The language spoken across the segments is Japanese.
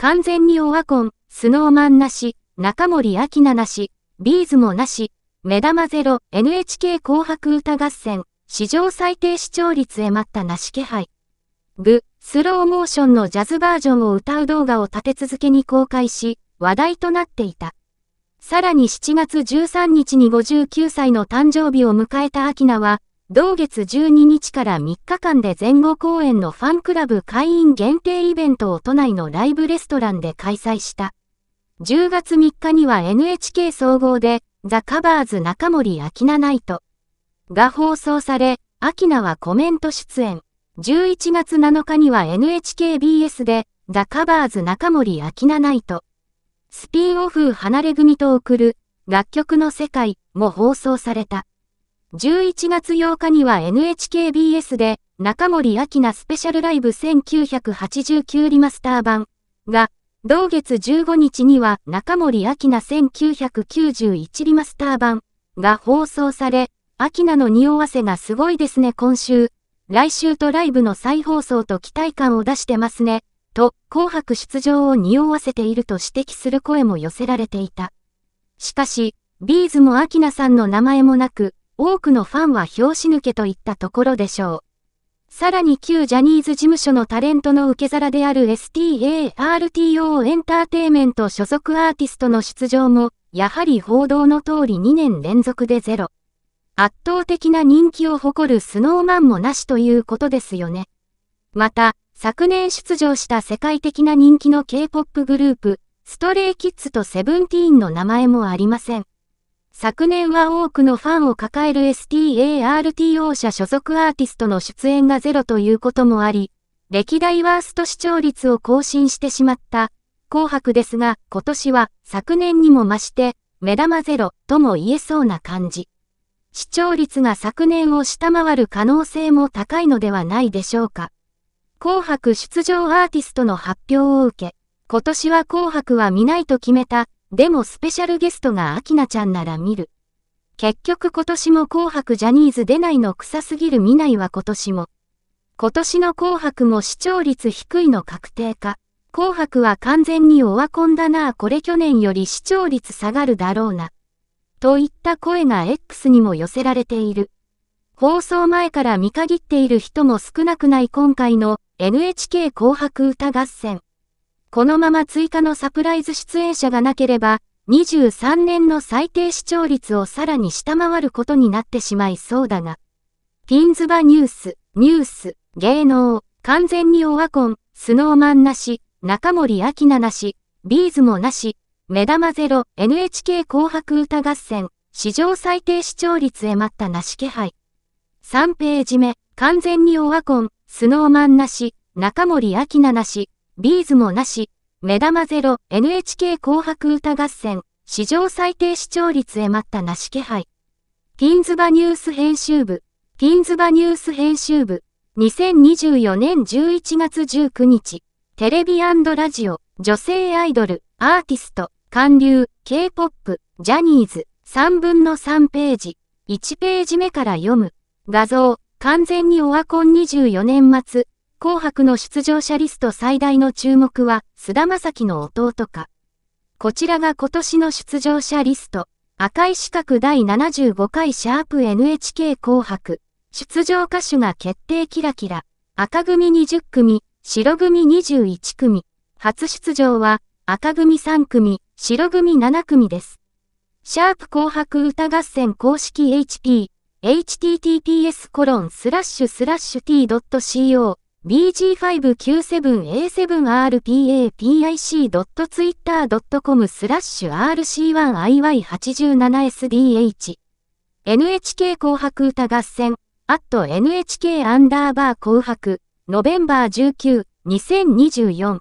完全にオワコン、スノーマンなし、中森明菜なし、ビーズもなし、目玉ゼロ、NHK 紅白歌合戦、史上最低視聴率へ待ったなし気配。部スローモーションのジャズバージョンを歌う動画を立て続けに公開し、話題となっていた。さらに7月13日に59歳の誕生日を迎えた明菜は、同月12日から3日間で前後公演のファンクラブ会員限定イベントを都内のライブレストランで開催した。10月3日には NHK 総合でザ・カバーズ中森明菜ナイトが放送され、明菜はコメント出演。11月7日には NHKBS でザ・カバーズ中森明菜ナイトスピンオフ離れ組と送る楽曲の世界も放送された。11月8日には NHKBS で中森明菜スペシャルライブ1989リマスター版が、同月15日には中森明菜1991リマスター版が放送され、明菜の匂わせがすごいですね今週。来週とライブの再放送と期待感を出してますね。と、紅白出場を匂わせていると指摘する声も寄せられていた。しかし、ビーズも明キさんの名前もなく、多くのファンは拍子抜けといったところでしょう。さらに旧ジャニーズ事務所のタレントの受け皿である STARTO エンターテイメント所属アーティストの出場も、やはり報道の通り2年連続でゼロ。圧倒的な人気を誇るスノーマンもなしということですよね。また、昨年出場した世界的な人気の K-POP グループ、ストレイキッズとセブンティーンの名前もありません。昨年は多くのファンを抱える STARTO 社所属アーティストの出演がゼロということもあり、歴代ワースト視聴率を更新してしまった紅白ですが、今年は昨年にも増して、目玉ゼロとも言えそうな感じ。視聴率が昨年を下回る可能性も高いのではないでしょうか。紅白出場アーティストの発表を受け、今年は紅白は見ないと決めたでもスペシャルゲストがアキナちゃんなら見る。結局今年も紅白ジャニーズ出ないの臭すぎる見ないは今年も。今年の紅白も視聴率低いの確定か。紅白は完全にオワコンだなこれ去年より視聴率下がるだろうな。といった声が X にも寄せられている。放送前から見限っている人も少なくない今回の NHK 紅白歌合戦。このまま追加のサプライズ出演者がなければ、23年の最低視聴率をさらに下回ることになってしまいそうだが、ピンズバニュース、ニュース、芸能、完全にオワコン、スノーマンなし、中森明菜なし、ビーズもなし、目玉ゼロ、NHK 紅白歌合戦、史上最低視聴率へ待ったなし気配。3ページ目、完全にオワコン、スノーマンなし、中森明菜なし、ビーズもなし、目玉ゼロ、NHK 紅白歌合戦、史上最低視聴率へ待ったなし気配。ンズバニュース編集部、ンズバニュース編集部、2024年11月19日、テレビラジオ、女性アイドル、アーティスト、韓流、K-POP、ジャニーズ、3分の3ページ、1ページ目から読む。画像、完全にオワコン24年末、紅白の出場者リスト最大の注目は、菅田正樹の弟か。こちらが今年の出場者リスト。赤い四角第75回シャープ NHK 紅白。出場歌手が決定キラキラ。赤組20組、白組21組。初出場は、赤組3組、白組7組です。シャープ紅白歌合戦公式 HP、https コロンスラッシュスラッシュ t.co bg597a7rpapic.twitter.com スラッシュ rc1iy87sdh NHK 紅白歌合戦ット NHK アンダーバー紅白ノベンバー19 2024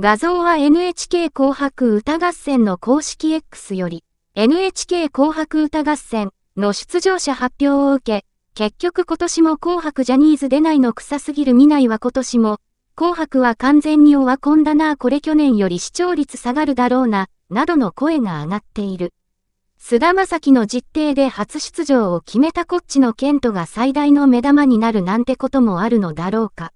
画像は NHK 紅白歌合戦の公式 X より NHK 紅白歌合戦の出場者発表を受け結局今年も紅白ジャニーズ出ないの臭すぎる見ないは今年も、紅白は完全にオワコンだなこれ去年より視聴率下がるだろうな、などの声が上がっている。菅田将暉の実定で初出場を決めたこっちのケントが最大の目玉になるなんてこともあるのだろうか。